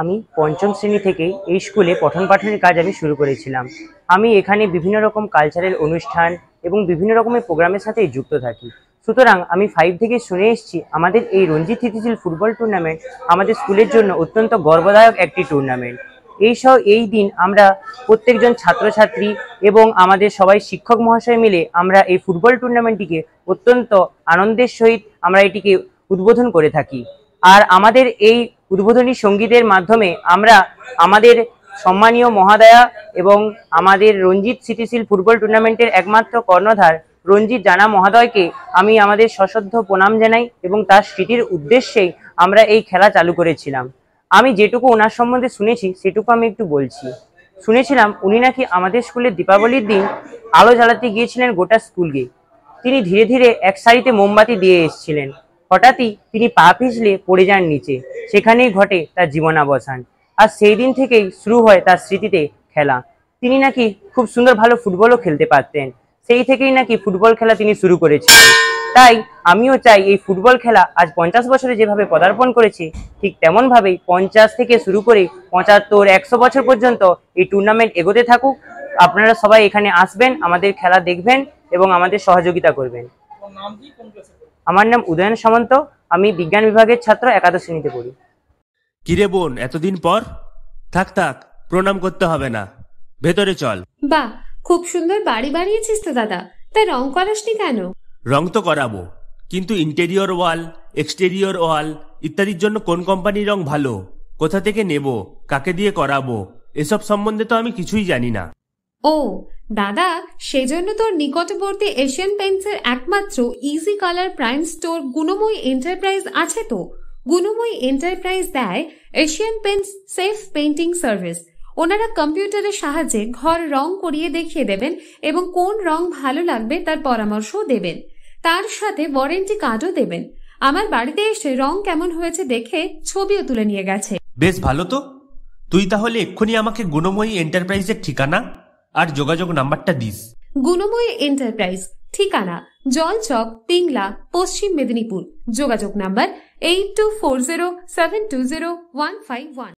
আমি পঞ্চম শ্রেণী থেকেই এই স্কুলে পঠন পাঠনের কাজ আমি শুরু করেছিলাম আমি এখানে বিভিন্ন রকম কালচারাল অনুষ্ঠান এবং বিভিন্ন রকমের প্রোগ্রামের সাথে যুক্ত থাকি সুতরাং আমি ফাইভ থেকে শুনে এসেছি আমাদের এই রঞ্জিত স্থিতিশীল ফুটবল টুর্নামেন্ট আমাদের স্কুলের জন্য অত্যন্ত গর্বদায়ক একটি টুর্নামেন্ট এই সব এই দিন আমরা প্রত্যেকজন ছাত্রছাত্রী এবং আমাদের সবাই শিক্ষক মহাশয় মিলে আমরা এই ফুটবল টুর্নামেন্টটিকে অত্যন্ত আনন্দের সহিত আমরা এটিকে উদ্বোধন করে থাকি আর আমাদের এই উদ্বোধনী সঙ্গীতের মাধ্যমে আমরা আমাদের সম্মানীয় মহাদয়া এবং আমাদের রঞ্জিত স্মৃতিশীল ফুটবল টুর্নামেন্টের একমাত্র কর্ণধার রঞ্জিত জানা মহাদয়কে আমি আমাদের সশ্রদ্ধ প্রণাম জানাই এবং তার স্মৃতির উদ্দেশ্যেই আমরা এই খেলা চালু করেছিলাম আমি যেটুকু ওনার সম্বন্ধে শুনেছি সেটুকু আমি একটু বলছি শুনেছিলাম উনি নাকি আমাদের স্কুলে দীপাবলির দিন আলো জ্বালাতে গিয়েছিলেন গোটা স্কুলকে তিনি ধীরে ধীরে এক সারিতে মোমবাতি দিয়ে এসেছিলেন হঠাৎই তিনি পা পিছলে পড়ে যান নিচে সেখানেই ঘটে তার জীবনাবসান আর সেই দিন থেকেই শুরু হয় তার স্মৃতিতে খেলা তিনি নাকি খুব সুন্দর ভালো ফুটবলও খেলতে পারতেন সেই থেকেই নাকি ফুটবল খেলা তিনি শুরু করেছিলেন তাই আমিও চাই এই ফুটবল খেলা আজ পঞ্চাশ বছরে যেভাবে পদার্পণ করেছে ঠিক তেমনভাবেই পঞ্চাশ থেকে শুরু করে পঁচাত্তর একশো বছর পর্যন্ত এই টুর্নামেন্ট এগোতে থাকুক আপনারা সবাই এখানে আসবেন আমাদের খেলা দেখবেন এবং আমাদের সহযোগিতা করবেন আমার নাম উদয়ন সামন্ত আমি বিজ্ঞান বিভাগের ছাত্র একাদশ শ্রেণীতে পড়ি কিরে বোন এতদিন পর থাক থাক প্রণাম করতে হবে না ভেতরে চল বা খুব সুন্দর বাড়ি বানিয়েছিস তো দাদা তাই রং করাসনি কেন রং তো করাবো কিন্তু ইন্টেরিয়র ওয়াল এক্সটেরিয়র ওয়াল ইত্যাদির জন্য কোন কোম্পানির রং ভালো কোথা থেকে নেব কাকে দিয়ে করাবো এসব সম্বন্ধে তো আমি কিছুই জানি না ও দাদা সেজন্য তোর নিকটবর্তী এশিয়ান পেন্টসের একমাত্র Easy Colour Prime Store Gunmoyee Enterprise আছে তো গুণময়ী এন্টারপ্রাইজ দেয় Asian Paints safe painting service ওনারা কম্পিউটারের সাহায্যে ঘর রং করিয়ে দেখিয়ে দেবেন এবং কোন রং ভালো লাগবে তার পরামর্শও দেবেন তার সাথে ওয়ারেন্টি কার্ডও দেবেন আমার বাড়িতে এসে রং কেমন হয়েছে দেখে ছবিও তুলে নিয়ে গেছে বেশ ভালো তো তুই তাহলে এক্ষুনি আমাকে গুণময়ী এন্টারপ্রাইজের ঠিকানা আর যোগাযোগ নাম্বারটা দিস গুণময় এন্টারপ্রাইজ ঠিকানা জল চক তিংলা পশ্চিম মেদিনীপুর যোগাযোগ number eight two four zero seven two zero one five one